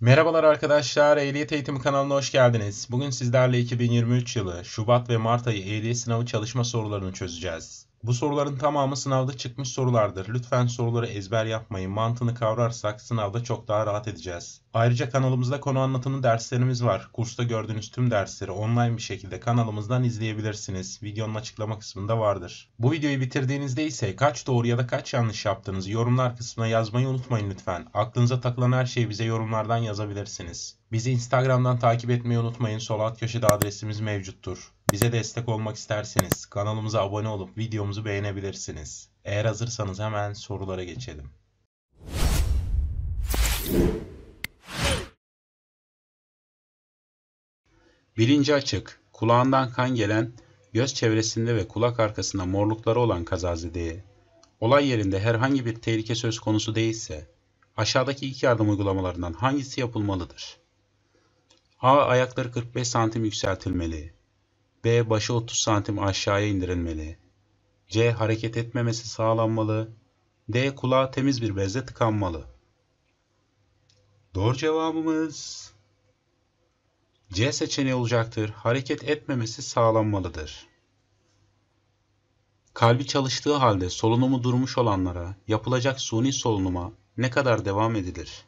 Merhabalar arkadaşlar, Ehliyet Eğitimi kanalına hoş geldiniz. Bugün sizlerle 2023 yılı Şubat ve Mart ayı ehliyet sınavı çalışma sorularını çözeceğiz. Bu soruların tamamı sınavda çıkmış sorulardır. Lütfen soruları ezber yapmayın. Mantığını kavrarsak sınavda çok daha rahat edeceğiz. Ayrıca kanalımızda konu anlatımı derslerimiz var. Kursta gördüğünüz tüm dersleri online bir şekilde kanalımızdan izleyebilirsiniz. Videonun açıklama kısmında vardır. Bu videoyu bitirdiğinizde ise kaç doğru ya da kaç yanlış yaptığınızı yorumlar kısmına yazmayı unutmayın lütfen. Aklınıza takılan her şeyi bize yorumlardan yazabilirsiniz. Bizi Instagram'dan takip etmeyi unutmayın. Sol alt köşede adresimiz mevcuttur. Bize destek olmak isterseniz kanalımıza abone olup videomuzu beğenebilirsiniz. Eğer hazırsanız hemen sorulara geçelim. Birinci açık, kulağından kan gelen, göz çevresinde ve kulak arkasında morlukları olan kazazedeye, olay yerinde herhangi bir tehlike söz konusu değilse, aşağıdaki ilk yardım uygulamalarından hangisi yapılmalıdır? A. Ayakları 45 santim yükseltilmeli. B. Başı 30 santim aşağıya indirilmeli. C. Hareket etmemesi sağlanmalı. D. Kulağı temiz bir bezle tıkanmalı. Doğru cevabımız C seçeneği olacaktır. Hareket etmemesi sağlanmalıdır. Kalbi çalıştığı halde solunumu durmuş olanlara yapılacak suni solunuma ne kadar devam edilir?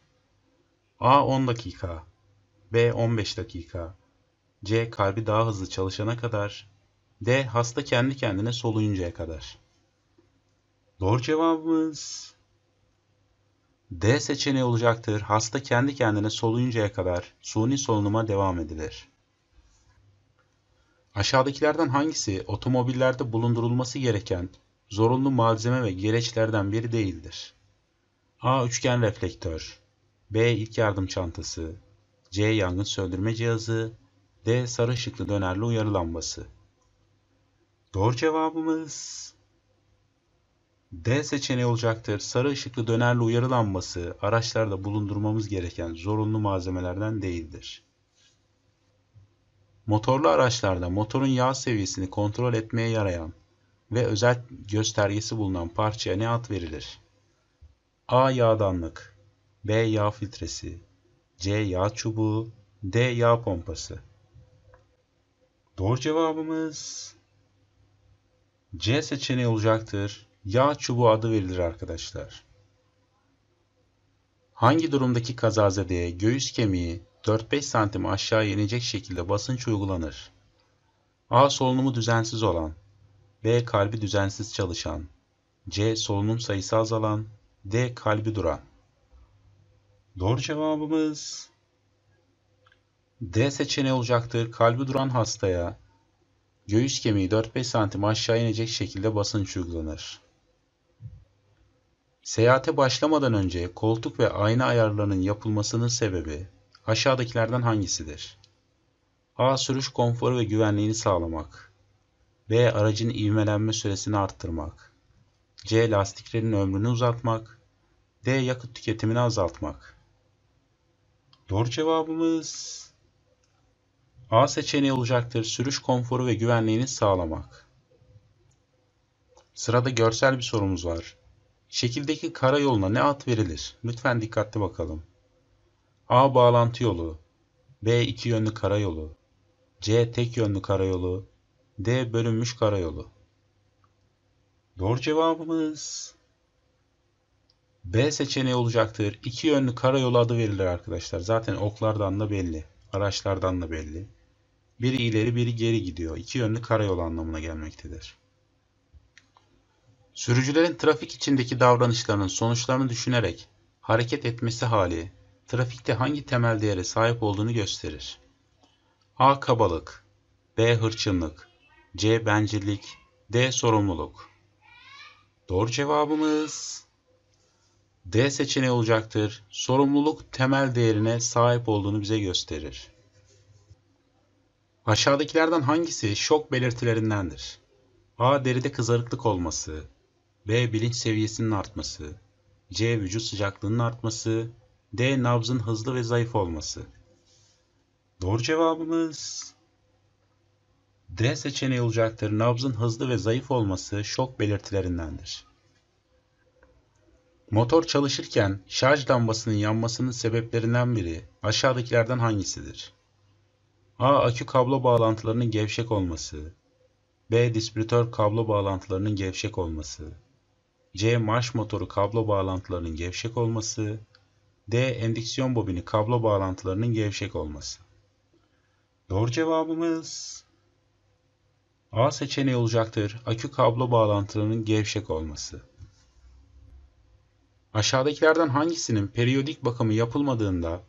A 10 dakika, B 15 dakika, C. Kalbi daha hızlı çalışana kadar. D. Hasta kendi kendine soluyuncaya kadar. Doğru cevabımız D seçeneği olacaktır. Hasta kendi kendine soluyuncaya kadar suni solunuma devam edilir. Aşağıdakilerden hangisi otomobillerde bulundurulması gereken zorunlu malzeme ve gereçlerden biri değildir? A. Üçgen reflektör B. İlk yardım çantası C. Yangın söndürme cihazı D. Sarı ışıklı dönerli uyarı lambası. Doğru cevabımız D seçeneği olacaktır. Sarı ışıklı dönerli uyarı lambası araçlarda bulundurmamız gereken zorunlu malzemelerden değildir. Motorlu araçlarda motorun yağ seviyesini kontrol etmeye yarayan ve özel göstergesi bulunan parçaya ne ad verilir? A. Yağdanlık B. Yağ filtresi C. Yağ çubuğu D. Yağ pompası Doğru cevabımız C seçeneği olacaktır. Yağ çubuğu adı verilir arkadaşlar. Hangi durumdaki kazazedeye göğüs kemiği 4-5 santim aşağı inecek şekilde basınç uygulanır? A. Solunumu düzensiz olan B. Kalbi düzensiz çalışan C. Solunum sayısı azalan D. Kalbi duran Doğru cevabımız D seçeneği olacaktır. Kalbi duran hastaya göğüs kemiği 4-5 santim aşağı inecek şekilde basınç uygulanır. Seyahate başlamadan önce koltuk ve ayna ayarlarının yapılmasının sebebi aşağıdakilerden hangisidir? A. Sürüş konforu ve güvenliğini sağlamak. B. Aracın ivmelenme süresini arttırmak. C. Lastiklerin ömrünü uzatmak. D. Yakıt tüketimini azaltmak. Doğru cevabımız A seçeneği olacaktır. Sürüş konforu ve güvenliğini sağlamak. Sırada görsel bir sorumuz var. Şekildeki karayoluna ne ad verilir? Lütfen dikkatli bakalım. A bağlantı yolu, B iki yönlü karayolu, C tek yönlü karayolu, D bölünmüş karayolu. Doğru cevabımız B seçeneği olacaktır. İki yönlü karayolu adı verilir arkadaşlar. Zaten oklardan da belli, araçlardan da belli. Biri ileri biri geri gidiyor. İki yönlü karayolu anlamına gelmektedir. Sürücülerin trafik içindeki davranışlarının sonuçlarını düşünerek hareket etmesi hali trafikte hangi temel değere sahip olduğunu gösterir. A. Kabalık B. Hırçınlık C. Bencillik D. Sorumluluk Doğru cevabımız D seçeneği olacaktır. Sorumluluk temel değerine sahip olduğunu bize gösterir. Aşağıdakilerden hangisi şok belirtilerindendir? A. Deride kızarıklık olması. B. Bilinç seviyesinin artması. C. Vücut sıcaklığının artması. D. Nabzın hızlı ve zayıf olması. Doğru cevabımız D seçeneği olacaktır. Nabzın hızlı ve zayıf olması şok belirtilerindendir. Motor çalışırken şarj lambasının yanmasının sebeplerinden biri aşağıdakilerden hangisidir? A. Akü kablo bağlantılarının gevşek olması. B. Distribütör kablo bağlantılarının gevşek olması. C. Marş motoru kablo bağlantılarının gevşek olması. D. Endüksiyon bobini kablo bağlantılarının gevşek olması. Doğru cevabımız A seçeneği olacaktır. Akü kablo bağlantılarının gevşek olması. Aşağıdakilerden hangisinin periyodik bakımı yapılmadığında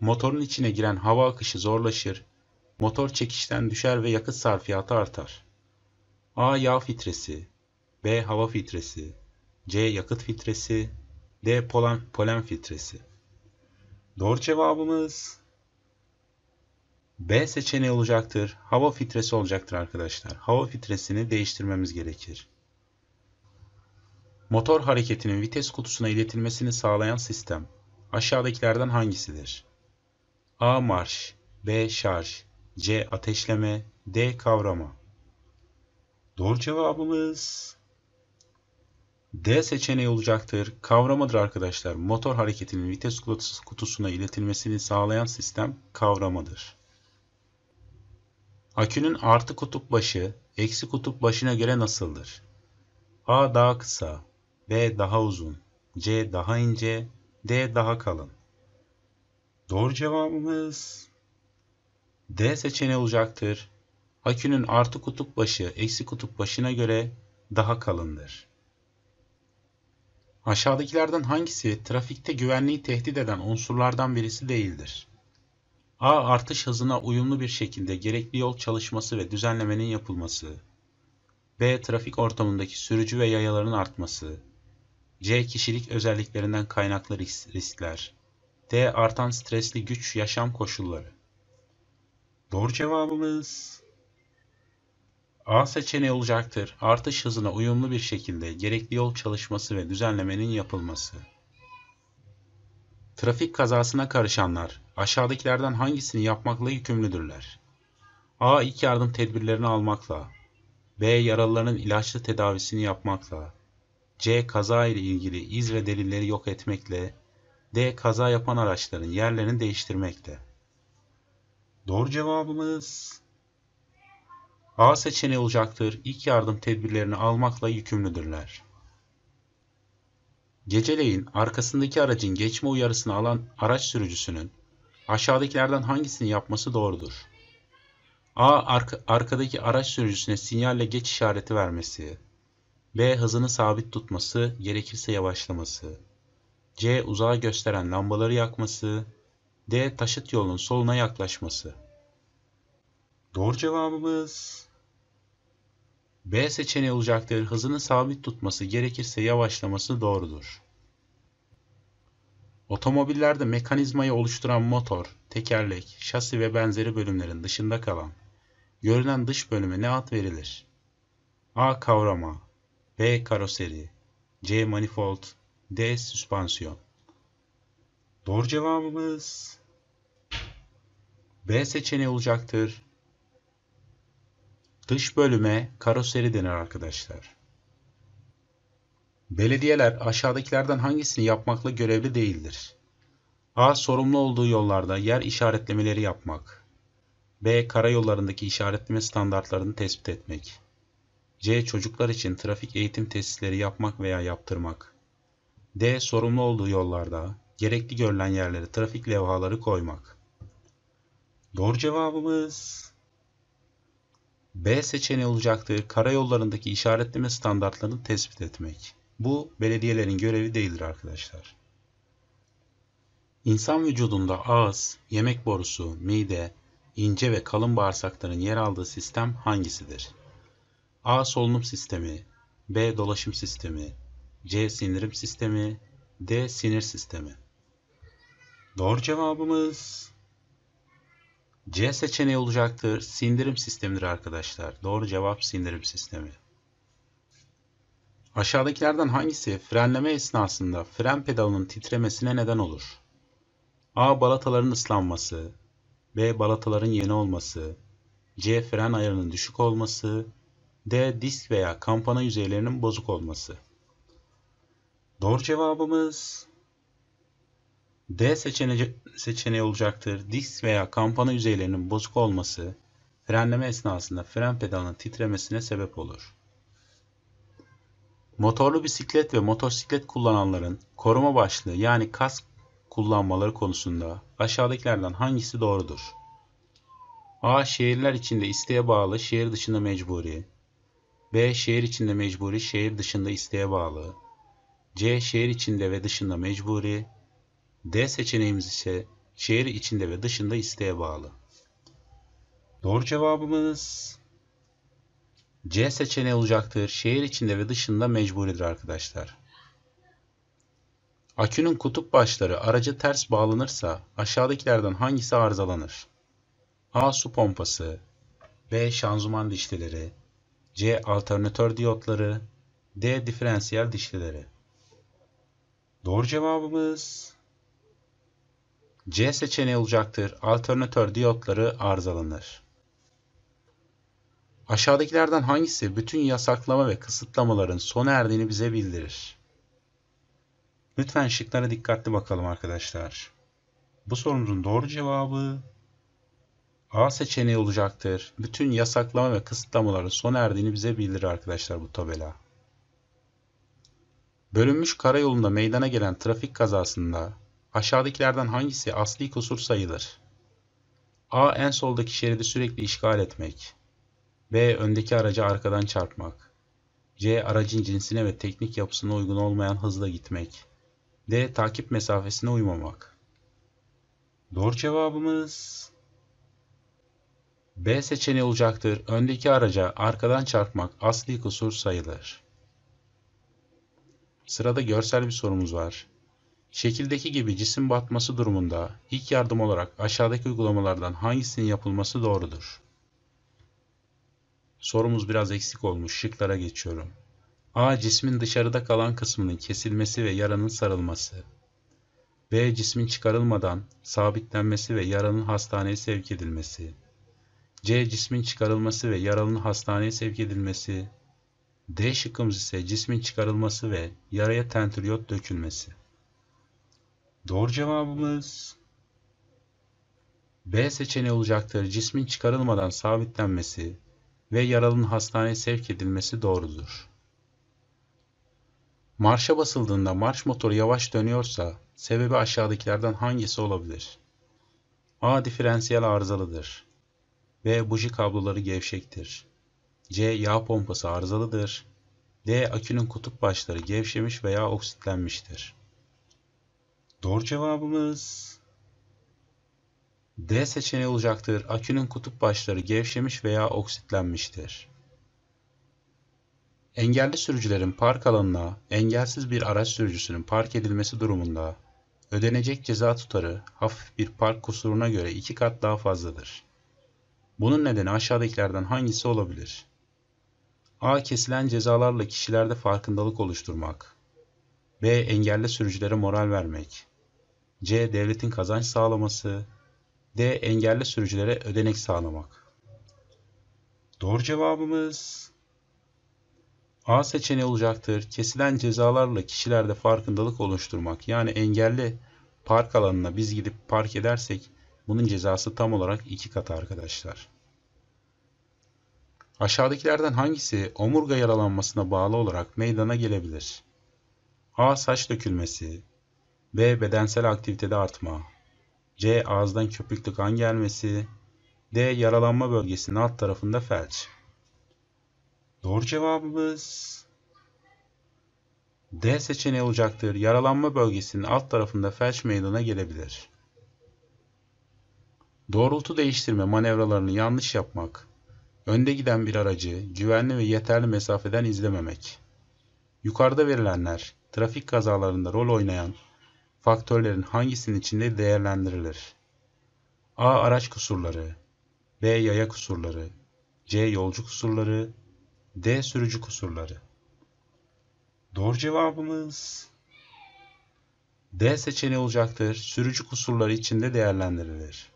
Motorun içine giren hava akışı zorlaşır, motor çekişten düşer ve yakıt sarfiyatı artar. A. Yağ filtresi B. Hava filtresi C. Yakıt filtresi D. Polen, polen filtresi Doğru cevabımız B seçeneği olacaktır. Hava filtresi olacaktır arkadaşlar. Hava filtresini değiştirmemiz gerekir. Motor hareketinin vites kutusuna iletilmesini sağlayan sistem aşağıdakilerden hangisidir? A. Marş B. Şarj C. Ateşleme D. Kavrama Doğru cevabımız D seçeneği olacaktır. Kavramadır arkadaşlar. Motor hareketinin vites kutusuna iletilmesini sağlayan sistem kavramadır. Akünün artı kutup başı, eksi kutup başına göre nasıldır? A daha kısa, B daha uzun, C daha ince, D daha kalın. Doğru cevabımız D seçeneği olacaktır. Akünün artı kutup başı eksi kutup başına göre daha kalındır. Aşağıdakilerden hangisi trafikte güvenliği tehdit eden unsurlardan birisi değildir? A. Artış hızına uyumlu bir şekilde gerekli yol çalışması ve düzenlemenin yapılması. B. Trafik ortamındaki sürücü ve yayaların artması. C. Kişilik özelliklerinden kaynaklı riskler. D. Artan stresli güç yaşam koşulları. Doğru cevabımız A seçeneği olacaktır. Artış hızına uyumlu bir şekilde gerekli yol çalışması ve düzenlemenin yapılması. Trafik kazasına karışanlar aşağıdakilerden hangisini yapmakla yükümlüdürler? A. ilk yardım tedbirlerini almakla. B. Yaralıların ilaçlı tedavisini yapmakla. C. Kaza ile ilgili iz ve delilleri yok etmekle. D. Kaza yapan araçların yerlerini değiştirmekte. Doğru cevabımız A seçeneği olacaktır. İlk yardım tedbirlerini almakla yükümlüdürler. Geceleyin arkasındaki aracın geçme uyarısını alan araç sürücüsünün aşağıdakilerden hangisini yapması doğrudur? A. Arka, arkadaki araç sürücüsüne sinyalle geç işareti vermesi. B. Hızını sabit tutması, gerekirse yavaşlaması. C. Uzağa gösteren lambaları yakması. D. Taşıt yolun soluna yaklaşması. Doğru cevabımız B seçeneği olacaktır. Hızını sabit tutması gerekirse yavaşlaması doğrudur. Otomobillerde mekanizmayı oluşturan motor, tekerlek, şasi ve benzeri bölümlerin dışında kalan görünen dış bölüme ne ad verilir? A. Kavrama B. Karoseri C. Manifold D. Süspansiyon. Doğru cevabımız B seçeneği olacaktır. Dış bölüme karoseri denir arkadaşlar. Belediyeler aşağıdakilerden hangisini yapmakla görevli değildir? A. Sorumlu olduğu yollarda yer işaretlemeleri yapmak. B. Karayollarındaki işaretleme standartlarını tespit etmek. C. Çocuklar için trafik eğitim tesisleri yapmak veya yaptırmak. D. Sorumlu olduğu yollarda gerekli görülen yerlere trafik levhaları koymak. Doğru cevabımız B seçeneği olacaktır. Karayollarındaki işaretleme standartlarını tespit etmek. Bu belediyelerin görevi değildir arkadaşlar. İnsan vücudunda ağız, yemek borusu, mide, ince ve kalın bağırsakların yer aldığı sistem hangisidir? A. Solunum sistemi B. Dolaşım sistemi C. Sindirim sistemi D. Sinir sistemi Doğru cevabımız C seçeneği olacaktır. Sindirim sistemidir arkadaşlar. Doğru cevap sindirim sistemi. Aşağıdakilerden hangisi frenleme esnasında fren pedalının titremesine neden olur? A. Balataların ıslanması B. Balataların yeni olması C. Fren ayarının düşük olması D. Disk veya kampana yüzeylerinin bozuk olması Doğru cevabımız D seçene seçeneği olacaktır. Disk veya kampana yüzeylerinin bozuk olması frenleme esnasında fren pedalının titremesine sebep olur. Motorlu bisiklet ve motosiklet kullananların koruma başlığı yani kask kullanmaları konusunda aşağıdakilerden hangisi doğrudur? A. Şehirler içinde isteğe bağlı, şehir dışında mecburi. B. Şehir içinde mecburi, şehir dışında isteğe bağlı. C. Şehir içinde ve dışında mecburi. D seçeneğimiz ise şehir içinde ve dışında isteğe bağlı. Doğru cevabımız C seçeneği olacaktır. Şehir içinde ve dışında mecburidir arkadaşlar. Akünün kutup başları aracı ters bağlanırsa aşağıdakilerden hangisi arızalanır? A. Su pompası B. Şanzuman dişlileri C. Alternatör diyotları D. Diferansiyel dişlileri Doğru cevabımız C seçeneği olacaktır. Alternatör diyotları arızalanır. Aşağıdakilerden hangisi bütün yasaklama ve kısıtlamaların sona erdiğini bize bildirir? Lütfen şıklara dikkatli bakalım arkadaşlar. Bu sorunun doğru cevabı A seçeneği olacaktır. Bütün yasaklama ve kısıtlamaların sona erdiğini bize bildirir arkadaşlar bu tabela. Bölünmüş karayolunda meydana gelen trafik kazasında aşağıdakilerden hangisi asli kusur sayılır? A. En soldaki şeridi sürekli işgal etmek. B. Öndeki aracı arkadan çarpmak. C. Aracın cinsine ve teknik yapısına uygun olmayan hızla gitmek. D. Takip mesafesine uymamak. Doğru cevabımız B seçeneği olacaktır. Öndeki araca arkadan çarpmak asli kusur sayılır. Sırada görsel bir sorumuz var. Şekildeki gibi cisim batması durumunda ilk yardım olarak aşağıdaki uygulamalardan hangisinin yapılması doğrudur? Sorumuz biraz eksik olmuş. Şıklara geçiyorum. A. Cismin dışarıda kalan kısmının kesilmesi ve yaranın sarılması. B. Cismin çıkarılmadan sabitlenmesi ve yaranın hastaneye sevk edilmesi. C. Cismin çıkarılması ve yaralının hastaneye sevk edilmesi. D şıkkımız ise cismin çıkarılması ve yaraya tentriyot dökülmesi. Doğru cevabımız B seçeneği olacaktır. Cismin çıkarılmadan sabitlenmesi ve yaralının hastaneye sevk edilmesi doğrudur. Marşa basıldığında marş motoru yavaş dönüyorsa sebebi aşağıdakilerden hangisi olabilir? A. Diferansiyel arızalıdır. B. Buji kabloları gevşektir. C. Yağ pompası arızalıdır. D. Akünün kutup başları gevşemiş veya oksitlenmiştir. Doğru cevabımız D seçeneği olacaktır. Akünün kutup başları gevşemiş veya oksitlenmiştir. Engelli sürücülerin park alanına engelsiz bir araç sürücüsünün park edilmesi durumunda ödenecek ceza tutarı hafif bir park kusuruna göre iki kat daha fazladır. Bunun nedeni aşağıdakilerden hangisi olabilir? A. Kesilen cezalarla kişilerde farkındalık oluşturmak. B. Engelli sürücülere moral vermek. C. Devletin kazanç sağlaması. D. Engelli sürücülere ödenek sağlamak. Doğru cevabımız A seçeneği olacaktır. Kesilen cezalarla kişilerde farkındalık oluşturmak. Yani engelli park alanına biz gidip park edersek bunun cezası tam olarak iki kat arkadaşlar. Aşağıdakilerden hangisi omurga yaralanmasına bağlı olarak meydana gelebilir? A. Saç dökülmesi B. Bedensel aktivitede artma C. Ağızdan köpüklü kan gelmesi D. Yaralanma bölgesinin alt tarafında felç Doğru cevabımız D seçeneği olacaktır. Yaralanma bölgesinin alt tarafında felç meydana gelebilir. Doğrultu değiştirme manevralarını yanlış yapmak, Önde giden bir aracı güvenli ve yeterli mesafeden izlememek. Yukarıda verilenler trafik kazalarında rol oynayan faktörlerin hangisinin içinde değerlendirilir? A. Araç kusurları B. Yaya kusurları C. Yolcu kusurları D. Sürücü kusurları Doğru cevabımız D seçeneği olacaktır. Sürücü kusurları içinde değerlendirilir.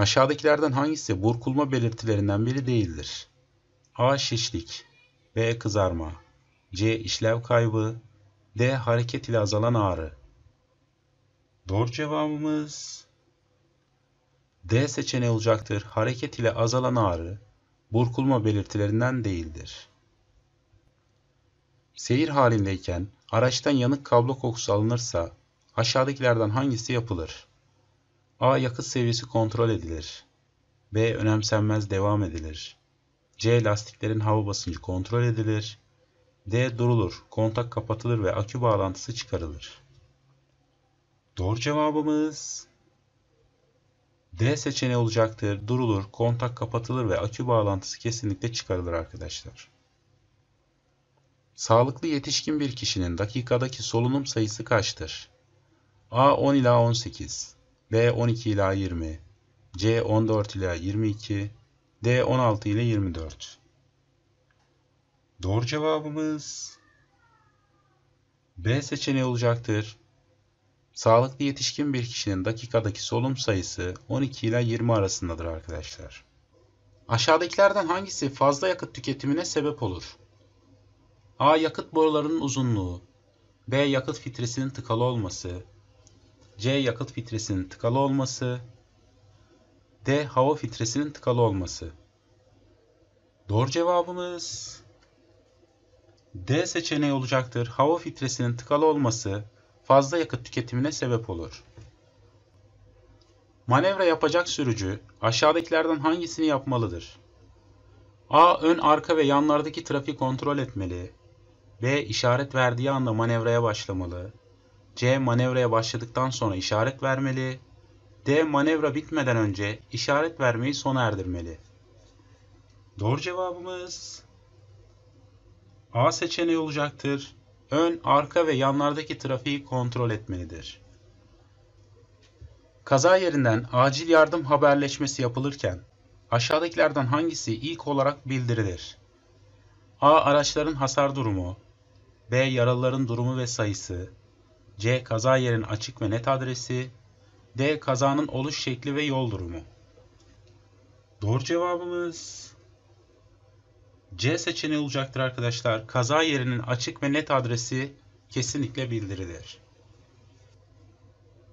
Aşağıdakilerden hangisi burkulma belirtilerinden biri değildir? A. Şişlik B. Kızarma C. işlev kaybı D. Hareket ile azalan ağrı Doğru cevabımız D seçeneği olacaktır. Hareket ile azalan ağrı burkulma belirtilerinden değildir. Seyir halindeyken araçtan yanık kablo kokusu alınırsa aşağıdakilerden hangisi yapılır? A. Yakıt seviyesi kontrol edilir. B. Önemsenmez devam edilir. C. Lastiklerin hava basıncı kontrol edilir. D. Durulur, kontak kapatılır ve akü bağlantısı çıkarılır. Doğru cevabımız D seçeneği olacaktır. Durulur, kontak kapatılır ve akü bağlantısı kesinlikle çıkarılır arkadaşlar. Sağlıklı yetişkin bir kişinin dakikadaki solunum sayısı kaçtır? A 10 ila 18 B 12 ila 20, C 14 ila 22, D 16 ile 24. Doğru cevabımız B seçeneği olacaktır. Sağlıklı yetişkin bir kişinin dakikadaki solunum sayısı 12 ile 20 arasındadır arkadaşlar. Aşağıdakilerden hangisi fazla yakıt tüketimine sebep olur? A. Yakıt borularının uzunluğu B. Yakıt fitresinin tıkalı olması C. Yakıt filtresinin tıkalı olması. D. Hava filtresinin tıkalı olması. Doğru cevabımız D seçeneği olacaktır. Hava filtresinin tıkalı olması fazla yakıt tüketimine sebep olur. Manevra yapacak sürücü aşağıdakilerden hangisini yapmalıdır? A. Ön, arka ve yanlardaki trafik kontrol etmeli. B. işaret verdiği anda manevraya başlamalı. C manevraya başladıktan sonra işaret vermeli. D manevra bitmeden önce işaret vermeyi sona erdirmeli. Doğru cevabımız A seçeneği olacaktır. Ön, arka ve yanlardaki trafiği kontrol etmelidir. Kaza yerinden acil yardım haberleşmesi yapılırken aşağıdakilerden hangisi ilk olarak bildirilir? A. Araçların hasar durumu B. Yaralıların durumu ve sayısı C. Kaza yerinin açık ve net adresi. D. Kazanın oluş şekli ve yol durumu. Doğru cevabımız C seçeneği olacaktır arkadaşlar. Kaza yerinin açık ve net adresi kesinlikle bildirilir.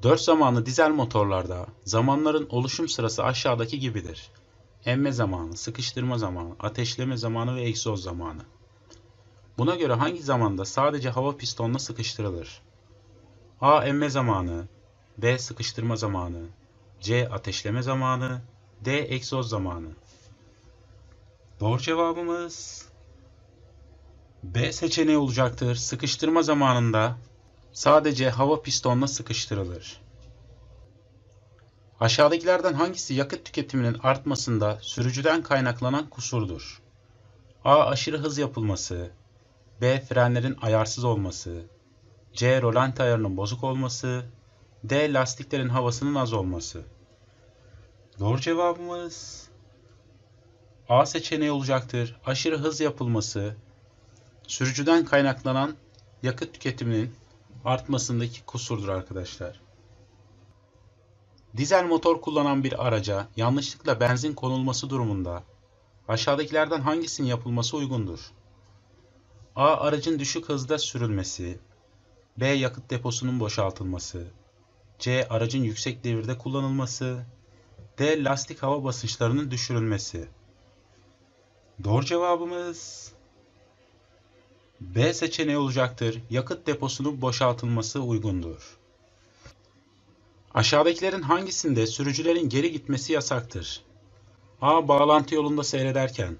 4 zamanlı dizel motorlarda zamanların oluşum sırası aşağıdaki gibidir. Emme zamanı, sıkıştırma zamanı, ateşleme zamanı ve egzoz zamanı. Buna göre hangi zamanda sadece hava pistonuna sıkıştırılır? A. Emme zamanı B. Sıkıştırma zamanı C. Ateşleme zamanı D. Egzoz zamanı Doğru cevabımız B seçeneği olacaktır. Sıkıştırma zamanında sadece hava pistonla sıkıştırılır. Aşağıdakilerden hangisi yakıt tüketiminin artmasında sürücüden kaynaklanan kusurdur? A. Aşırı hız yapılması B. Frenlerin ayarsız olması C. Rolanti ayarının bozuk olması. D. Lastiklerin havasının az olması. Doğru cevabımız A seçeneği olacaktır. Aşırı hız yapılması, sürücüden kaynaklanan yakıt tüketiminin artmasındaki kusurdur arkadaşlar. Dizel motor kullanan bir araca yanlışlıkla benzin konulması durumunda aşağıdakilerden hangisinin yapılması uygundur? A. Aracın düşük hızda sürülmesi. B. Yakıt deposunun boşaltılması. C. Aracın yüksek devirde kullanılması. D. Lastik hava basınçlarının düşürülmesi. Doğru cevabımız B seçeneği olacaktır. Yakıt deposunun boşaltılması uygundur. Aşağıdakilerin hangisinde sürücülerin geri gitmesi yasaktır? A. Bağlantı yolunda seyrederken.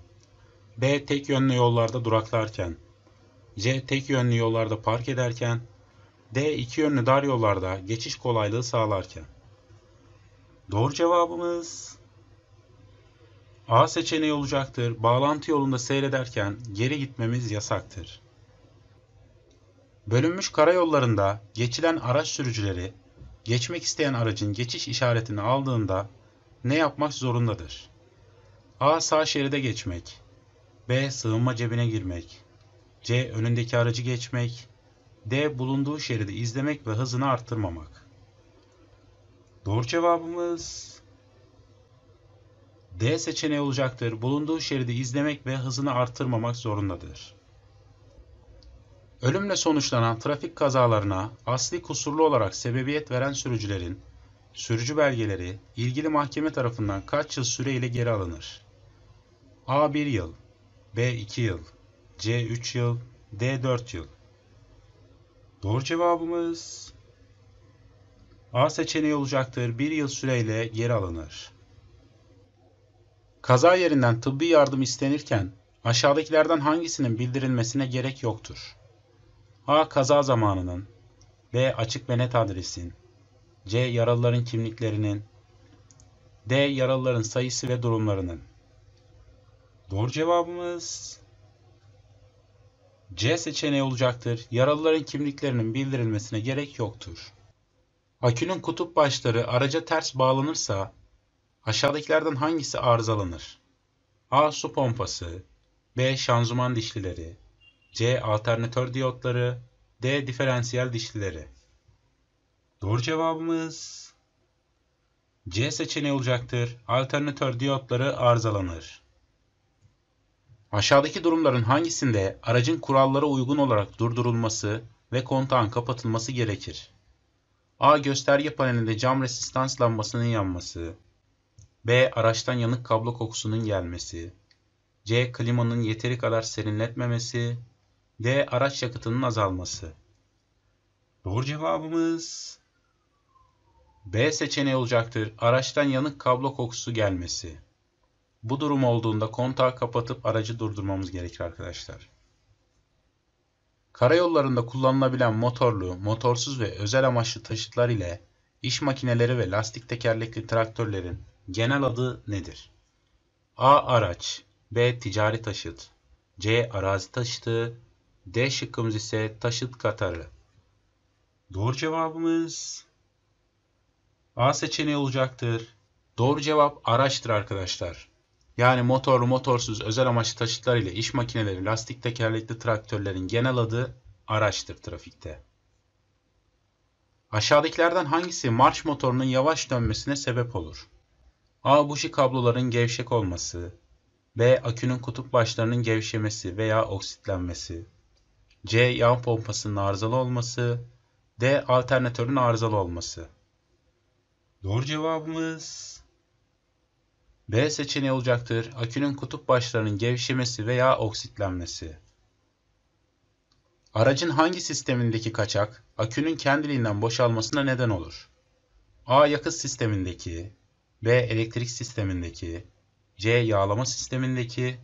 B. Tek yönlü yollarda duraklarken. C. Tek yönlü yollarda park ederken. D iki yönlü dar yollarda geçiş kolaylığı sağlarken. Doğru cevabımız A seçeneği olacaktır. Bağlantı yolunda seyrederken geri gitmemiz yasaktır. Bölünmüş karayollarında geçilen araç sürücüleri geçmek isteyen aracın geçiş işaretini aldığında ne yapmak zorundadır? A. Sağ şeride geçmek. B. Sığınma cebine girmek. C. Önündeki aracı geçmek. D. Bulunduğu şeridi izlemek ve hızını arttırmamak. Doğru cevabımız D seçeneği olacaktır. Bulunduğu şeridi izlemek ve hızını arttırmamak zorundadır. Ölümle sonuçlanan trafik kazalarına asli kusurlu olarak sebebiyet veren sürücülerin sürücü belgeleri ilgili mahkeme tarafından kaç yıl süreyle geri alınır? A 1 yıl, B 2 yıl, C 3 yıl, D 4 yıl. Doğru cevabımız A seçeneği olacaktır. Bir yıl süreyle geri alınır. Kaza yerinden tıbbi yardım istenirken aşağıdakilerden hangisinin bildirilmesine gerek yoktur? A. Kaza zamanının B. Açık ve net adresin C. Yaralıların kimliklerinin D. Yaralıların sayısı ve durumlarının Doğru cevabımız C seçeneği olacaktır. Yaralıların kimliklerinin bildirilmesine gerek yoktur. Akünün kutup başları araca ters bağlanırsa aşağıdakilerden hangisi arızalanır? A. Su pompası B. Şanzuman dişlileri C. Alternatör diyotları D. Diferansiyel dişlileri Doğru cevabımız C seçeneği olacaktır. Alternatör diyotları arızalanır. Aşağıdaki durumların hangisinde aracın kurallara uygun olarak durdurulması ve kontağın kapatılması gerekir? A. Gösterge panelinde cam resistans lambasının yanması. B. Araçtan yanık kablo kokusunun gelmesi. C. Klimanın yeteri kadar serinletmemesi. D. Araç yakıtının azalması. Doğru cevabımız B seçeneği olacaktır. Araçtan yanık kablo kokusu gelmesi. Bu durum olduğunda kontağı kapatıp aracı durdurmamız gerekir arkadaşlar. Karayollarında kullanılabilen motorlu, motorsuz ve özel amaçlı taşıtlar ile iş makineleri ve lastik tekerlekli traktörlerin genel adı nedir? A. Araç B. Ticari taşıt C. Arazi taşıtı D şıkkımız ise taşıt katarı. Doğru cevabımız A seçeneği olacaktır. Doğru cevap araçtır arkadaşlar. Yani motorlu motorsuz özel amaçlı taşıtlar ile iş makineleri, lastik tekerlekli traktörlerin genel adı araçtır trafikte. Aşağıdakilerden hangisi marş motorunun yavaş dönmesine sebep olur? A. Buji kabloların gevşek olması. B. Akünün kutup başlarının gevşemesi veya oksitlenmesi. C. Yan pompasının arızalı olması. D. Alternatörün arızalı olması. Doğru cevabımız B seçeneği olacaktır. Akünün kutup başlarının gevşemesi veya oksitlenmesi. Aracın hangi sistemindeki kaçak akünün kendiliğinden boşalmasına neden olur? A. Yakıt sistemindeki, B. Elektrik sistemindeki, C. Yağlama sistemindeki,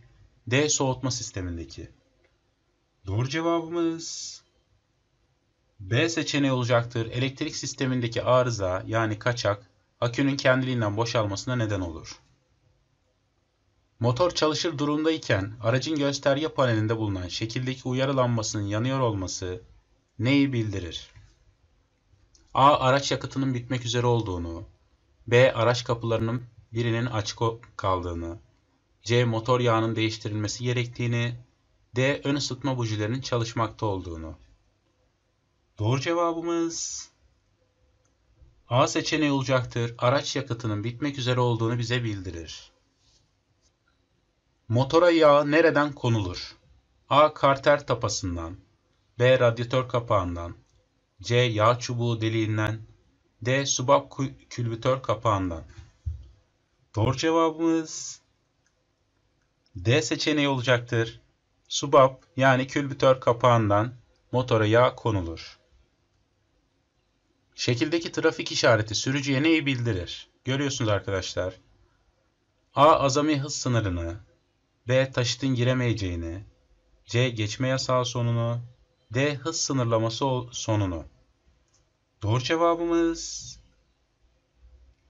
D. Soğutma sistemindeki. Doğru cevabımız B seçeneği olacaktır. Elektrik sistemindeki arıza yani kaçak akünün kendiliğinden boşalmasına neden olur. Motor çalışır durumdayken aracın gösterge panelinde bulunan şekildeki uyarı lambasının yanıyor olması neyi bildirir? A. Araç yakıtının bitmek üzere olduğunu, B. Araç kapılarının birinin açık kaldığını, C. Motor yağının değiştirilmesi gerektiğini, D. Ön ısıtma bujilerinin çalışmakta olduğunu. Doğru cevabımız A seçeneği olacaktır. Araç yakıtının bitmek üzere olduğunu bize bildirir. Motora yağ nereden konulur? A. Karter tapasından B. Radyatör kapağından C. Yağ çubuğu deliğinden D. Subap külbütör kapağından Doğru cevabımız D seçeneği olacaktır. Subap yani külbütör kapağından motora yağ konulur. Şekildeki trafik işareti sürücüye neyi bildirir? Görüyorsunuz arkadaşlar. A. Azami hız sınırını B. Taşıtın giremeyeceğini, C. Geçme yasağı sonunu, D. Hız sınırlaması sonunu. Doğru cevabımız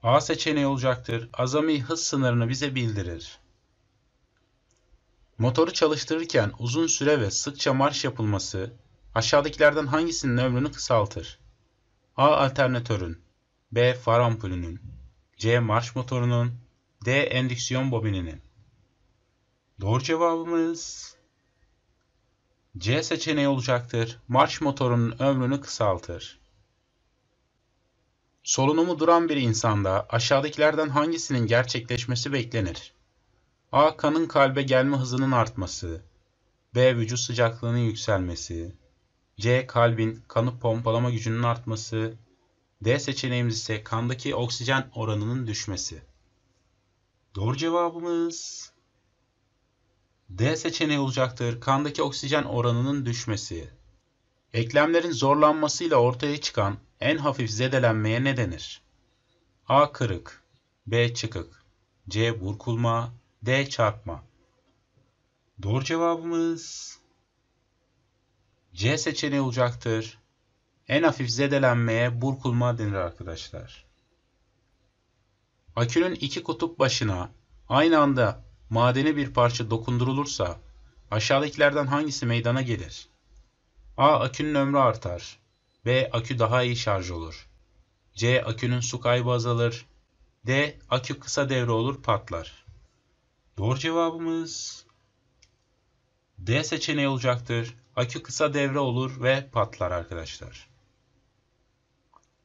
A seçeneği olacaktır. Azami hız sınırını bize bildirir. Motoru çalıştırırken uzun süre ve sıkça marş yapılması aşağıdakilerden hangisinin ömrünü kısaltır? A. Alternatörün B. Far ampulünün C. Marş motorunun D. Endüksiyon bobininin Doğru cevabımız C seçeneği olacaktır. Marş motorunun ömrünü kısaltır. Solunumu duran bir insanda aşağıdakilerden hangisinin gerçekleşmesi beklenir? A. Kanın kalbe gelme hızının artması. B. Vücut sıcaklığının yükselmesi. C. Kalbin kanı pompalama gücünün artması. D seçeneğimiz ise kandaki oksijen oranının düşmesi. Doğru cevabımız D seçeneği olacaktır. Kandaki oksijen oranının düşmesi. Eklemlerin zorlanmasıyla ortaya çıkan en hafif zedelenmeye ne denir? A kırık, B çıkık, C burkulma, D çarpma. Doğru cevabımız C seçeneği olacaktır. En hafif zedelenmeye burkulma denir arkadaşlar. Akünün iki kutup başına aynı anda madene bir parça dokundurulursa aşağıdakilerden hangisi meydana gelir? A. Akünün ömrü artar. B. Akü daha iyi şarj olur. C. Akünün su kaybı azalır. D. Akü kısa devre olur patlar. Doğru cevabımız D seçeneği olacaktır. Akü kısa devre olur ve patlar arkadaşlar.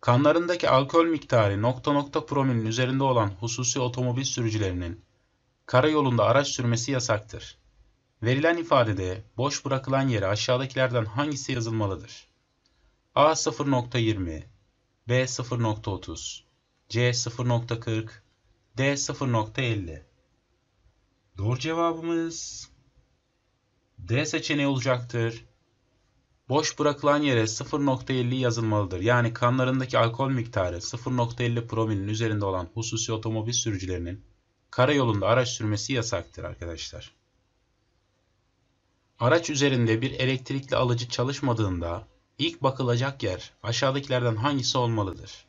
Kanlarındaki alkol miktarı nokta nokta promilin üzerinde olan hususi otomobil sürücülerinin karayolunda araç sürmesi yasaktır. Verilen ifadede boş bırakılan yere aşağıdakilerden hangisi yazılmalıdır? A 0.20, B 0.30, C 0.40, D 0.50. Doğru cevabımız D seçeneği olacaktır. Boş bırakılan yere 0.50 yazılmalıdır. Yani kanlarındaki alkol miktarı 0.50 promilin üzerinde olan hususi otomobil sürücülerinin karayolunda araç sürmesi yasaktır arkadaşlar. Araç üzerinde bir elektrikli alıcı çalışmadığında ilk bakılacak yer aşağıdakilerden hangisi olmalıdır?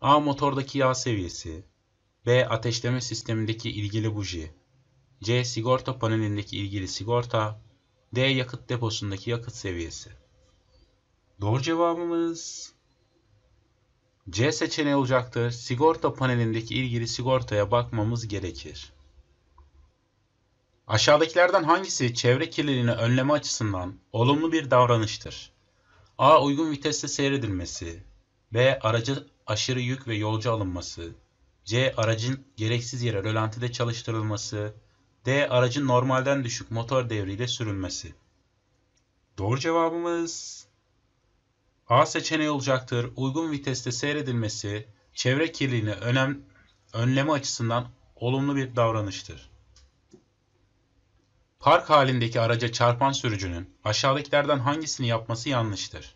A. Motordaki yağ seviyesi B. Ateşleme sistemindeki ilgili buji C. Sigorta panelindeki ilgili sigorta D. Yakıt deposundaki yakıt seviyesi Doğru cevabımız C seçeneği olacaktır. Sigorta panelindeki ilgili sigortaya bakmamız gerekir. Aşağıdakilerden hangisi çevre kirliliğini önleme açısından olumlu bir davranıştır? A. Uygun viteste seyredilmesi. B. Araca aşırı yük ve yolcu alınması. C. Aracın gereksiz yere rölantide çalıştırılması. D. Aracın normalden düşük motor devriyle sürülmesi. Doğru cevabımız A seçeneği olacaktır. Uygun viteste seyredilmesi çevre kirliliğini önem, önleme açısından olumlu bir davranıştır. Park halindeki araca çarpan sürücünün aşağıdakilerden hangisini yapması yanlıştır?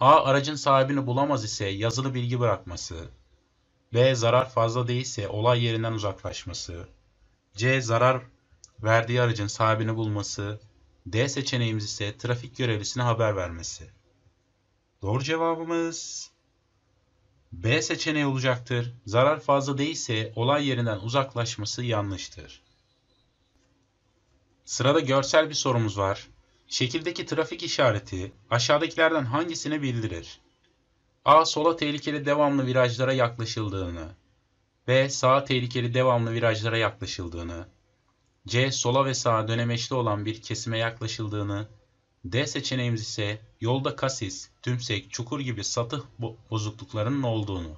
A. Aracın sahibini bulamaz ise yazılı bilgi bırakması. B. Zarar fazla değilse olay yerinden uzaklaşması. C. Zarar verdiği aracın sahibini bulması. D seçeneğimiz ise trafik görevlisine haber vermesi. Doğru cevabımız B seçeneği olacaktır. Zarar fazla değilse olay yerinden uzaklaşması yanlıştır. Sırada görsel bir sorumuz var. Şekildeki trafik işareti aşağıdakilerden hangisini bildirir? A. Sola tehlikeli devamlı virajlara yaklaşıldığını. B. Sağa tehlikeli devamlı virajlara yaklaşıldığını. C. Sola ve sağa dönemeçli olan bir kesime yaklaşıldığını. D seçeneğimiz ise yolda kasis, tümsek, çukur gibi satıh bozukluklarının olduğunu.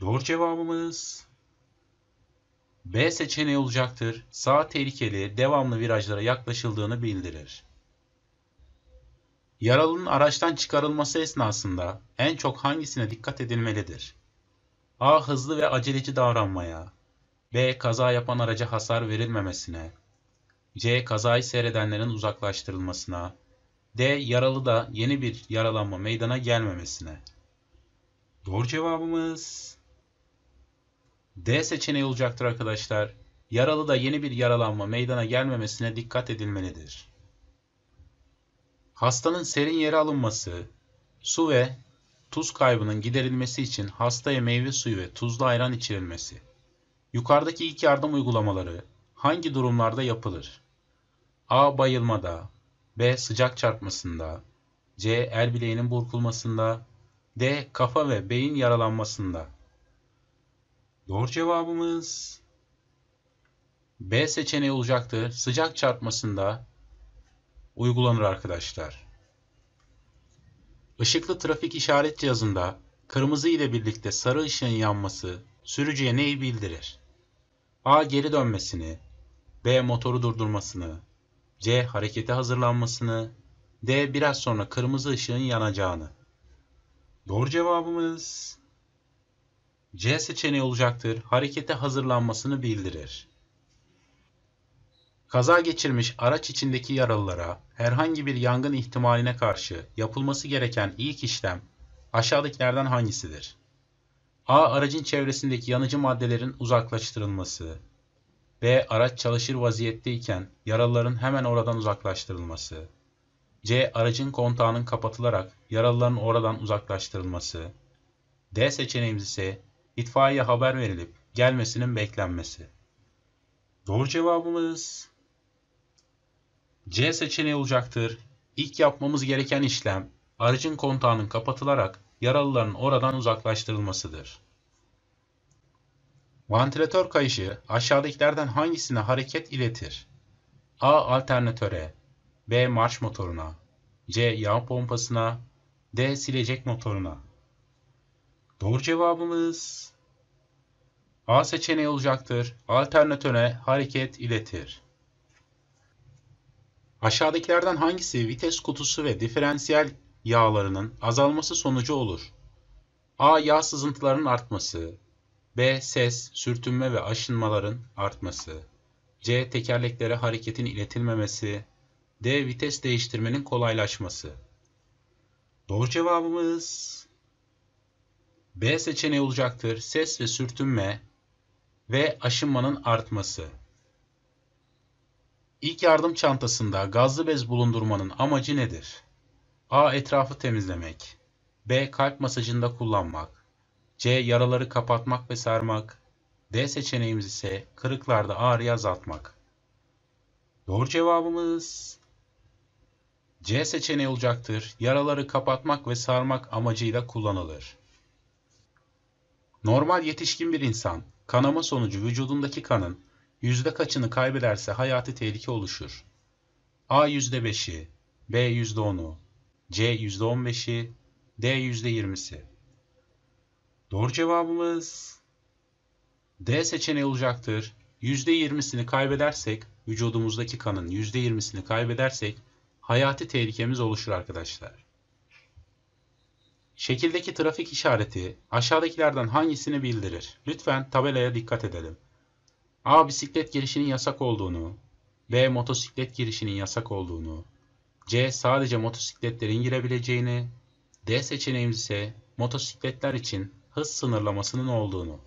Doğru cevabımız B seçeneği olacaktır. Sağ tehlikeli, devamlı virajlara yaklaşıldığını bildirir. Yaralının araçtan çıkarılması esnasında en çok hangisine dikkat edilmelidir? A. Hızlı ve aceleci davranmaya. B. Kaza yapan araca hasar verilmemesine. C. Kazayı seyredenlerin uzaklaştırılmasına. D. Yaralıda yeni bir yaralanma meydana gelmemesine. Doğru cevabımız D seçeneği olacaktır arkadaşlar. Yaralıda yeni bir yaralanma meydana gelmemesine dikkat edilmelidir. Hastanın serin yere alınması, su ve tuz kaybının giderilmesi için hastaya meyve suyu ve tuzlu ayran içirilmesi. Yukarıdaki ilk yardım uygulamaları hangi durumlarda yapılır? A. Bayılmada B. Sıcak çarpmasında C. El bileğinin burkulmasında D. Kafa ve beyin yaralanmasında Doğru cevabımız B seçeneği olacaktır. Sıcak çarpmasında uygulanır arkadaşlar. Işıklı trafik işaret cihazında kırmızı ile birlikte sarı ışığın yanması sürücüye neyi bildirir? A. Geri dönmesini B. Motoru durdurmasını C. Harekete hazırlanmasını. D. Biraz sonra kırmızı ışığın yanacağını. Doğru cevabımız C seçeneği olacaktır. Harekete hazırlanmasını bildirir. Kaza geçirmiş araç içindeki yaralılara herhangi bir yangın ihtimaline karşı yapılması gereken ilk işlem aşağıdakilerden hangisidir? A. Aracın çevresindeki yanıcı maddelerin uzaklaştırılması. B. Araç çalışır vaziyetteyken yaralıların hemen oradan uzaklaştırılması. C. Aracın kontağının kapatılarak yaralıların oradan uzaklaştırılması. D seçeneğimiz ise itfaiye haber verilip gelmesinin beklenmesi. Doğru cevabımız C seçeneği olacaktır. İlk yapmamız gereken işlem aracın kontağının kapatılarak yaralıların oradan uzaklaştırılmasıdır. Vantilatör kayışı aşağıdakilerden hangisine hareket iletir? A. Alternatöre B. Marş motoruna C. Yağ pompasına D. Silecek motoruna Doğru cevabımız A seçeneği olacaktır. Alternatöre hareket iletir. Aşağıdakilerden hangisi vites kutusu ve diferansiyel yağlarının azalması sonucu olur? A. Yağ sızıntılarının artması B. Ses, sürtünme ve aşınmaların artması. C. Tekerleklere hareketin iletilmemesi. D. Vites değiştirmenin kolaylaşması. Doğru cevabımız B seçeneği olacaktır. Ses ve sürtünme ve aşınmanın artması. İlk yardım çantasında gazlı bez bulundurmanın amacı nedir? A. Etrafı temizlemek. B. Kalp masajında kullanmak. C. Yaraları kapatmak ve sarmak. D seçeneğimiz ise kırıklarda ağrıyı azaltmak. Doğru cevabımız C seçeneği olacaktır. Yaraları kapatmak ve sarmak amacıyla kullanılır. Normal yetişkin bir insan kanama sonucu vücudundaki kanın yüzde kaçını kaybederse hayatı tehlike oluşur. A yüzde beşi, B yüzde onu, C yüzde on beşi, D yüzde yirmisi. Doğru cevabımız D seçeneği olacaktır. %20'sini kaybedersek, vücudumuzdaki kanın %20'sini kaybedersek hayati tehlikemiz oluşur arkadaşlar. Şekildeki trafik işareti aşağıdakilerden hangisini bildirir? Lütfen tabelaya dikkat edelim. A. Bisiklet girişinin yasak olduğunu, B. Motosiklet girişinin yasak olduğunu, C. Sadece motosikletlerin girebileceğini, D seçeneğimiz ise motosikletler için hız sınırlamasının olduğunu.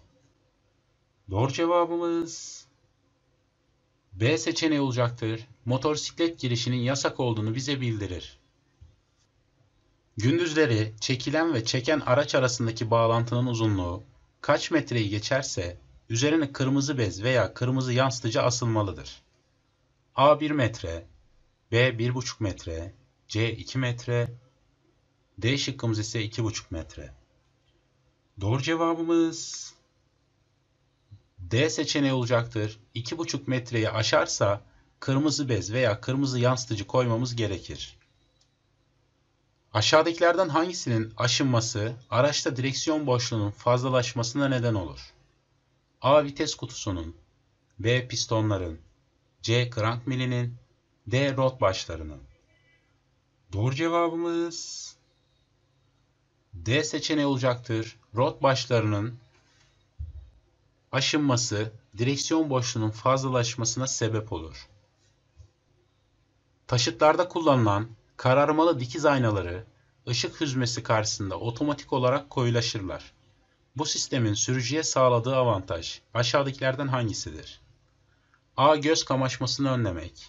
Doğru cevabımız B seçeneği olacaktır. Motosiklet girişinin yasak olduğunu bize bildirir. Gündüzleri çekilen ve çeken araç arasındaki bağlantının uzunluğu kaç metreyi geçerse üzerine kırmızı bez veya kırmızı yansıtıcı asılmalıdır. A 1 metre, B 1,5 metre, C 2 metre, D şıkkımız ise 2,5 metre. Doğru cevabımız D seçeneği olacaktır. 2,5 metreyi aşarsa kırmızı bez veya kırmızı yansıtıcı koymamız gerekir. Aşağıdakilerden hangisinin aşınması araçta direksiyon boşluğunun fazlalaşmasına neden olur? A. Vites kutusunun B. Pistonların C. Krank milinin D. Rot başlarının Doğru cevabımız D seçeneği olacaktır rot başlarının aşınması direksiyon boşluğunun fazlalaşmasına sebep olur. Taşıtlarda kullanılan kararmalı dikiz aynaları ışık hüzmesi karşısında otomatik olarak koyulaşırlar. Bu sistemin sürücüye sağladığı avantaj aşağıdakilerden hangisidir? A. Göz kamaşmasını önlemek.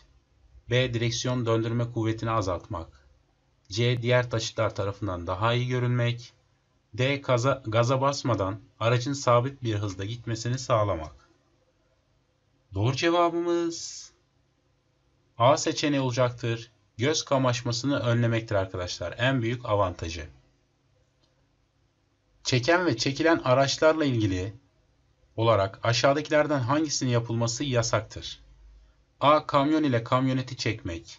B. Direksiyon döndürme kuvvetini azaltmak. C. Diğer taşıtlar tarafından daha iyi görünmek. D. Gaza, gaza basmadan aracın sabit bir hızda gitmesini sağlamak. Doğru cevabımız A seçeneği olacaktır. Göz kamaşmasını önlemektir arkadaşlar. En büyük avantajı. Çeken ve çekilen araçlarla ilgili olarak aşağıdakilerden hangisinin yapılması yasaktır? A. Kamyon ile kamyoneti çekmek.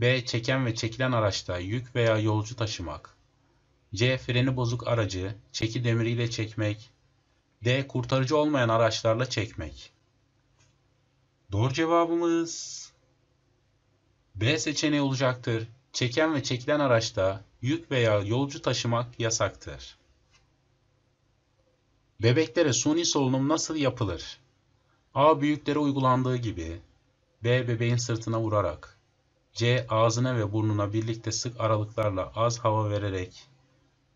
B. Çeken ve çekilen araçta yük veya yolcu taşımak. C. Freni bozuk aracı, çeki demiriyle çekmek. D. Kurtarıcı olmayan araçlarla çekmek. Doğru cevabımız B seçeneği olacaktır. Çeken ve çekilen araçta yük veya yolcu taşımak yasaktır. Bebeklere suni solunum nasıl yapılır? A. Büyüklere uygulandığı gibi. B. Bebeğin sırtına vurarak. C. Ağzına ve burnuna birlikte sık aralıklarla az hava vererek.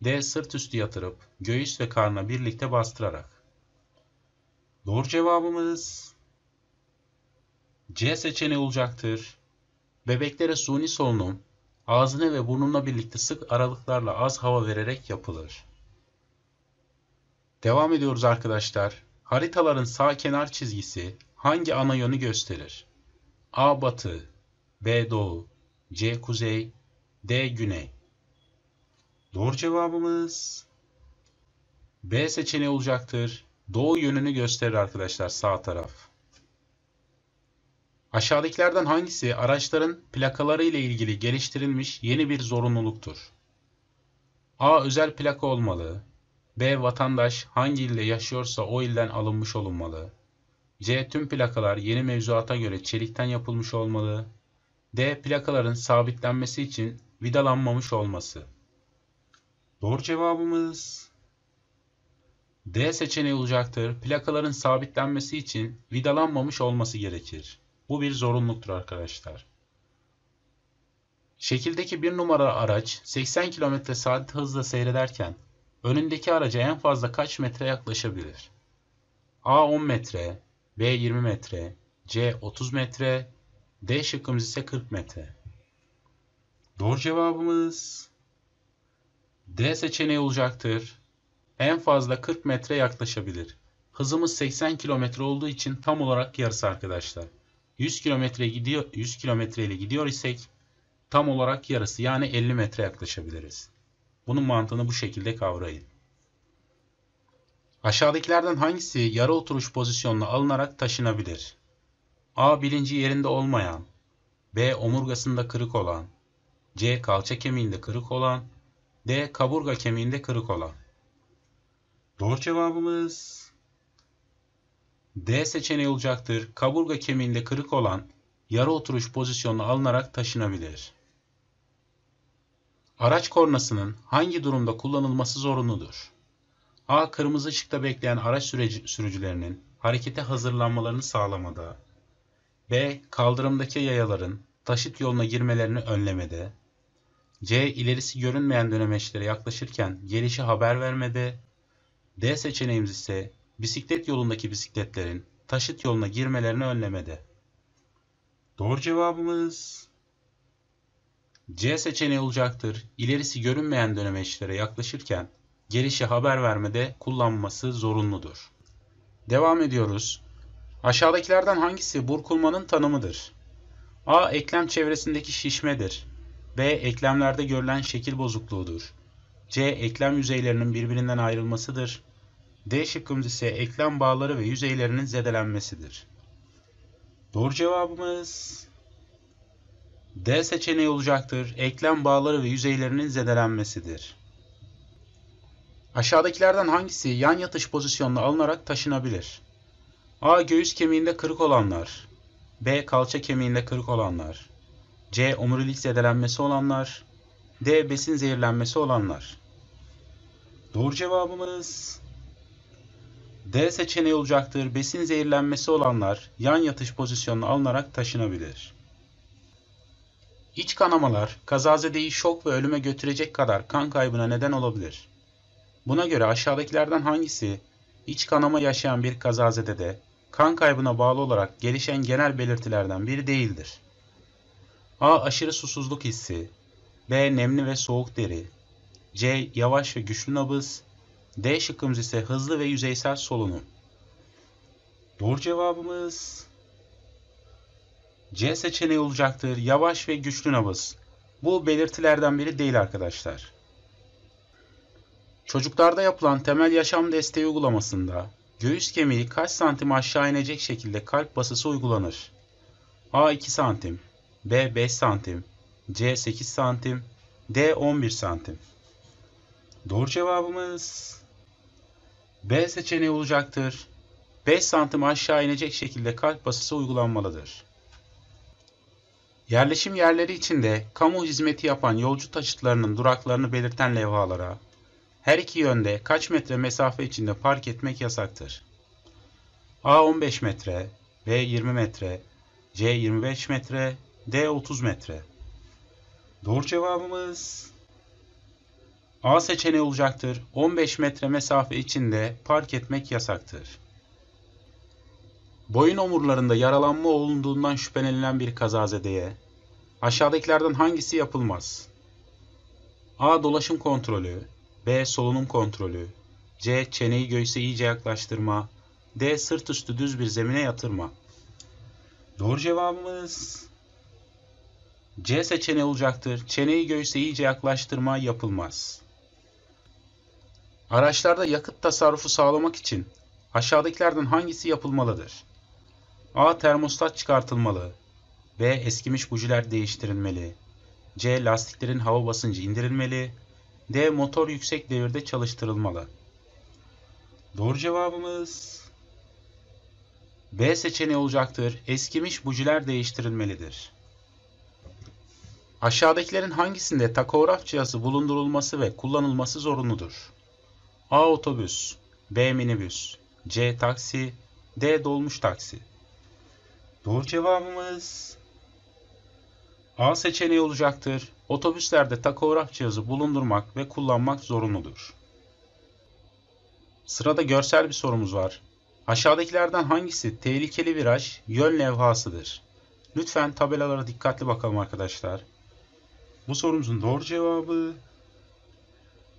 D. Sırt üstü yatırıp göğüs ve karnı birlikte bastırarak. Doğru cevabımız C seçeneği olacaktır. Bebeklere suni solunum ağzına ve burnuna birlikte sık aralıklarla az hava vererek yapılır. Devam ediyoruz arkadaşlar. Haritaların sağ kenar çizgisi hangi ana yönü gösterir? A batı, B doğu, C kuzey, D güney. Doğru cevabımız B seçeneği olacaktır. Doğu yönünü gösterir arkadaşlar sağ taraf. Aşağıdakilerden hangisi araçların plakaları ile ilgili geliştirilmiş yeni bir zorunluluktur? A. Özel plaka olmalı. B. Vatandaş hangi ilde yaşıyorsa o ilden alınmış olunmalı. C. Tüm plakalar yeni mevzuata göre çelikten yapılmış olmalı. D. Plakaların sabitlenmesi için vidalanmamış olması. Doğru cevabımız D seçeneği olacaktır. Plakaların sabitlenmesi için vidalanmamış olması gerekir. Bu bir zorunluluktur arkadaşlar. Şekildeki bir numara araç 80 km saat hızla seyrederken önündeki araca en fazla kaç metre yaklaşabilir? A 10 metre, B 20 metre, C 30 metre, D şıkkımız ise 40 metre. Doğru cevabımız D seçeneği olacaktır. En fazla 40 metre yaklaşabilir. Hızımız 80 km olduğu için tam olarak yarısı arkadaşlar. 100 kilometre gidiyor 100 kilometre ile gidiyor isek tam olarak yarısı yani 50 metre yaklaşabiliriz. Bunun mantığını bu şekilde kavrayın. Aşağıdakilerden hangisi yarı oturuş pozisyonuna alınarak taşınabilir? A. Bilinci yerinde olmayan B. Omurgasında kırık olan C. Kalça kemiğinde kırık olan D. Kaburga kemiğinde kırık olan. Doğru cevabımız D seçeneği olacaktır. Kaburga kemiğinde kırık olan yarı oturuş pozisyonu alınarak taşınabilir. Araç kornasının hangi durumda kullanılması zorunludur? A. Kırmızı ışıkta bekleyen araç süreci, sürücülerinin harekete hazırlanmalarını sağlamada. B. Kaldırımdaki yayaların taşıt yoluna girmelerini önlemede. C. ilerisi görünmeyen dönemeçlere yaklaşırken gelişi haber vermedi. D seçeneğimiz ise bisiklet yolundaki bisikletlerin taşıt yoluna girmelerini önlemede. Doğru cevabımız C seçeneği olacaktır. İlerisi görünmeyen dönemeçlere yaklaşırken gelişi haber vermede kullanması zorunludur. Devam ediyoruz. Aşağıdakilerden hangisi burkulmanın tanımıdır? A. Eklem çevresindeki şişmedir. B. Eklemlerde görülen şekil bozukluğudur. C. Eklem yüzeylerinin birbirinden ayrılmasıdır. D şıkkımız ise eklem bağları ve yüzeylerinin zedelenmesidir. Doğru cevabımız D seçeneği olacaktır. Eklem bağları ve yüzeylerinin zedelenmesidir. Aşağıdakilerden hangisi yan yatış pozisyonuna alınarak taşınabilir? A. Göğüs kemiğinde kırık olanlar. B. Kalça kemiğinde kırık olanlar. C. Omurilik zedelenmesi olanlar. D. Besin zehirlenmesi olanlar. Doğru cevabımız D seçeneği olacaktır. Besin zehirlenmesi olanlar yan yatış pozisyonuna alınarak taşınabilir. İç kanamalar kazazedeyi şok ve ölüme götürecek kadar kan kaybına neden olabilir. Buna göre aşağıdakilerden hangisi iç kanama yaşayan bir kazazedede kan kaybına bağlı olarak gelişen genel belirtilerden biri değildir? A. Aşırı susuzluk hissi. B. Nemli ve soğuk deri. C. Yavaş ve güçlü nabız. D şıkkımız ise hızlı ve yüzeysel solunum. Doğru cevabımız C seçeneği olacaktır. Yavaş ve güçlü nabız. Bu belirtilerden biri değil arkadaşlar. Çocuklarda yapılan temel yaşam desteği uygulamasında göğüs kemiği kaç santim aşağı inecek şekilde kalp basısı uygulanır? A 2 santim B 5 santim, C 8 santim, D 11 santim. Doğru cevabımız B seçeneği olacaktır. 5 santim aşağı inecek şekilde kalp basısı uygulanmalıdır. Yerleşim yerleri içinde kamu hizmeti yapan yolcu taşıtlarının duraklarını belirten levhalara, her iki yönde kaç metre mesafe içinde park etmek yasaktır? A 15 metre, B 20 metre, C 25 metre, D 30 metre. Doğru cevabımız A seçeneği olacaktır. 15 metre mesafe içinde park etmek yasaktır. Boyun omurlarında yaralanma olunduğundan şüphelenilen bir kazazedeye aşağıdakilerden hangisi yapılmaz? A. Dolaşım kontrolü B. Solunum kontrolü C. Çeneyi göğüse iyice yaklaştırma D. Sırt üstü düz bir zemine yatırma Doğru cevabımız C seçeneği olacaktır. Çeneyi göğüse iyice yaklaştırma yapılmaz. Araçlarda yakıt tasarrufu sağlamak için aşağıdakilerden hangisi yapılmalıdır? A. Termostat çıkartılmalı. B. Eskimiş bujiler değiştirilmeli. C. Lastiklerin hava basıncı indirilmeli. D. Motor yüksek devirde çalıştırılmalı. Doğru cevabımız B seçeneği olacaktır. Eskimiş bujiler değiştirilmelidir. Aşağıdakilerin hangisinde takograf cihazı bulundurulması ve kullanılması zorunludur? A. Otobüs B. Minibüs C. Taksi D. Dolmuş taksi Doğru cevabımız A seçeneği olacaktır. Otobüslerde takograf cihazı bulundurmak ve kullanmak zorunludur. Sırada görsel bir sorumuz var. Aşağıdakilerden hangisi tehlikeli viraj yön levhasıdır? Lütfen tabelalara dikkatli bakalım arkadaşlar. Bu sorumuzun doğru cevabı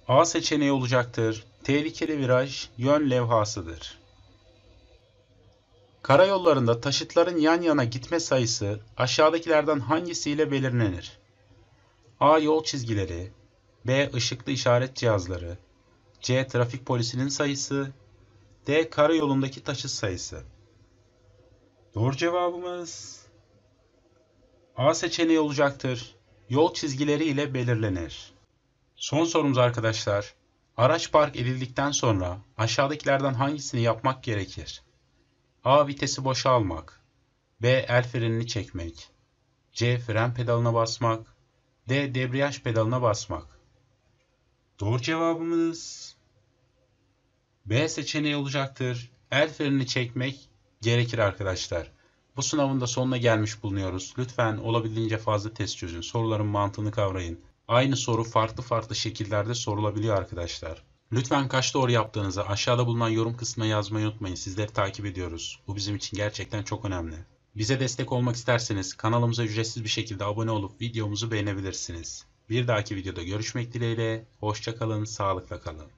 A seçeneği olacaktır. Tehlikeli viraj yön levhasıdır. Karayollarında taşıtların yan yana gitme sayısı aşağıdakilerden hangisiyle belirlenir? A. Yol çizgileri B. ışıklı işaret cihazları C. Trafik polisinin sayısı D. Karayolundaki taşıt sayısı Doğru cevabımız A seçeneği olacaktır yol çizgileri ile belirlenir. Son sorumuz arkadaşlar. Araç park edildikten sonra aşağıdakilerden hangisini yapmak gerekir? A. Vitesi boşa almak. B. El frenini çekmek. C. Fren pedalına basmak. D. Debriyaj pedalına basmak. Doğru cevabımız B seçeneği olacaktır. El frenini çekmek gerekir arkadaşlar. Bu sınavın da sonuna gelmiş bulunuyoruz. Lütfen olabildiğince fazla test çözün. Soruların mantığını kavrayın. Aynı soru farklı farklı şekillerde sorulabiliyor arkadaşlar. Lütfen kaç doğru yaptığınızı aşağıda bulunan yorum kısmına yazmayı unutmayın. Sizleri takip ediyoruz. Bu bizim için gerçekten çok önemli. Bize destek olmak isterseniz kanalımıza ücretsiz bir şekilde abone olup videomuzu beğenebilirsiniz. Bir dahaki videoda görüşmek dileğiyle. Hoşçakalın, sağlıkla kalın.